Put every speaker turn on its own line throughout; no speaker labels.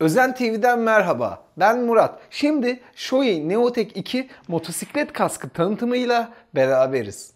Özen TV'den merhaba. Ben Murat. Şimdi Shoei Neotech 2 motosiklet kaskı tanıtımıyla beraberiz.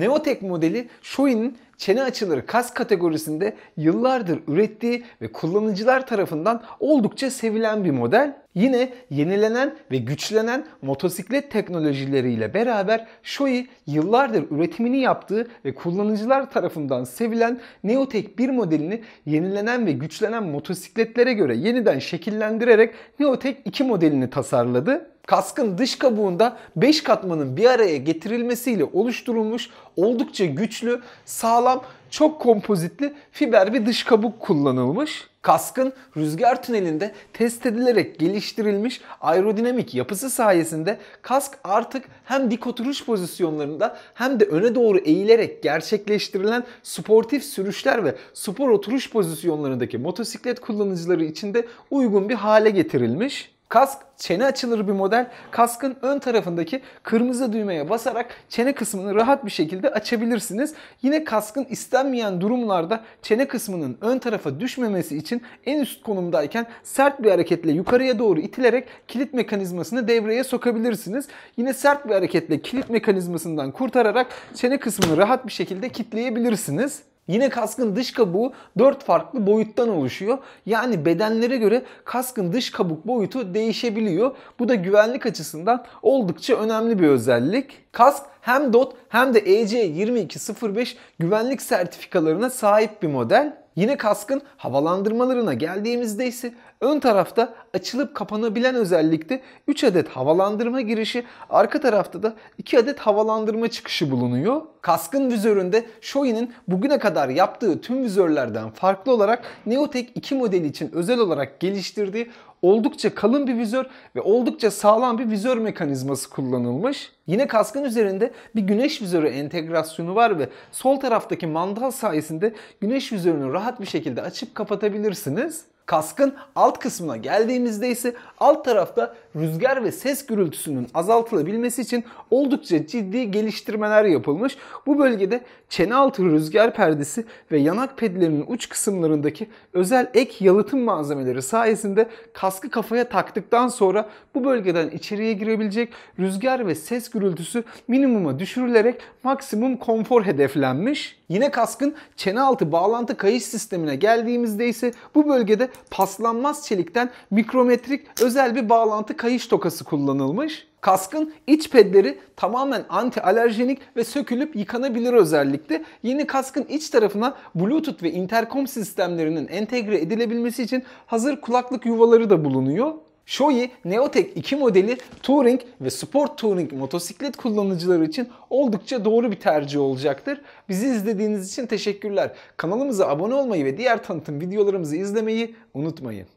Neotech modeli Shoei'nin çene açıları kas kategorisinde yıllardır ürettiği ve kullanıcılar tarafından oldukça sevilen bir model. Yine yenilenen ve güçlenen motosiklet teknolojileriyle beraber Shoei yıllardır üretimini yaptığı ve kullanıcılar tarafından sevilen Neotech 1 modelini yenilenen ve güçlenen motosikletlere göre yeniden şekillendirerek Neotech 2 modelini tasarladı kaskın dış kabuğunda 5 katmanın bir araya getirilmesiyle oluşturulmuş oldukça güçlü, sağlam, çok kompozitli fiber bir dış kabuk kullanılmış. Kaskın rüzgar tünelinde test edilerek geliştirilmiş aerodinamik yapısı sayesinde kask artık hem dik oturuş pozisyonlarında hem de öne doğru eğilerek gerçekleştirilen sportif sürüşler ve spor oturuş pozisyonlarındaki motosiklet kullanıcıları için de uygun bir hale getirilmiş. Kask çene açılır bir model. Kaskın ön tarafındaki kırmızı düğmeye basarak çene kısmını rahat bir şekilde açabilirsiniz. Yine kaskın istenmeyen durumlarda çene kısmının ön tarafa düşmemesi için en üst konumdayken sert bir hareketle yukarıya doğru itilerek kilit mekanizmasını devreye sokabilirsiniz. Yine sert bir hareketle kilit mekanizmasından kurtararak çene kısmını rahat bir şekilde kitleyebilirsiniz. Yine kaskın dış kabuğu 4 farklı boyuttan oluşuyor. Yani bedenlere göre kaskın dış kabuk boyutu değişebiliyor. Bu da güvenlik açısından oldukça önemli bir özellik. Kask hem DOT hem de EC2205 güvenlik sertifikalarına sahip bir model. Yine kaskın havalandırmalarına geldiğimizde ise ön tarafta açılıp kapanabilen özellikte 3 adet havalandırma girişi, arka tarafta da 2 adet havalandırma çıkışı bulunuyor. Kaskın vizöründe Shoei'nin bugüne kadar yaptığı tüm vizörlerden farklı olarak Neotech 2 modeli için özel olarak geliştirdiği Oldukça kalın bir vizör ve oldukça sağlam bir vizör mekanizması kullanılmış. Yine kaskın üzerinde bir güneş vizörü entegrasyonu var ve sol taraftaki mandal sayesinde güneş vizörünü rahat bir şekilde açıp kapatabilirsiniz. Kaskın alt kısmına geldiğimizde ise alt tarafta rüzgar ve ses gürültüsünün azaltılabilmesi için oldukça ciddi geliştirmeler yapılmış. Bu bölgede çene altı rüzgar perdesi ve yanak pedlerinin uç kısımlarındaki özel ek yalıtım malzemeleri sayesinde kaskı kafaya taktıktan sonra bu bölgeden içeriye girebilecek rüzgar ve ses gürültüsü minimuma düşürülerek maksimum konfor hedeflenmiş. Yine kaskın çene altı bağlantı kayış sistemine geldiğimizde ise bu bölgede paslanmaz çelikten mikrometrik özel bir bağlantı kayış tokası kullanılmış. Kaskın iç pedleri tamamen anti alerjenik ve sökülüp yıkanabilir özellikle. Yeni kaskın iç tarafına Bluetooth ve interkom sistemlerinin entegre edilebilmesi için hazır kulaklık yuvaları da bulunuyor. Shoei Neotech 2 modeli Touring ve Sport Touring motosiklet kullanıcıları için oldukça doğru bir tercih olacaktır. Bizi izlediğiniz için teşekkürler. Kanalımıza abone olmayı ve diğer tanıtım videolarımızı izlemeyi unutmayın.